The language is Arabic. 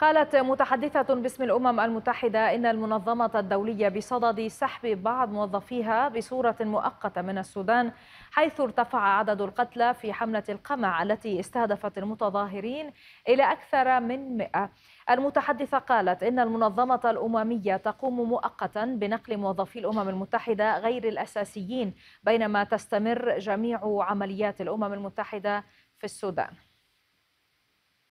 قالت متحدثة باسم الأمم المتحدة إن المنظمة الدولية بصدد سحب بعض موظفيها بصورة مؤقتة من السودان حيث ارتفع عدد القتلى في حملة القمع التي استهدفت المتظاهرين إلى أكثر من 100 المتحدثة قالت إن المنظمة الأممية تقوم مؤقتا بنقل موظفي الأمم المتحدة غير الأساسيين بينما تستمر جميع عمليات الأمم المتحدة في السودان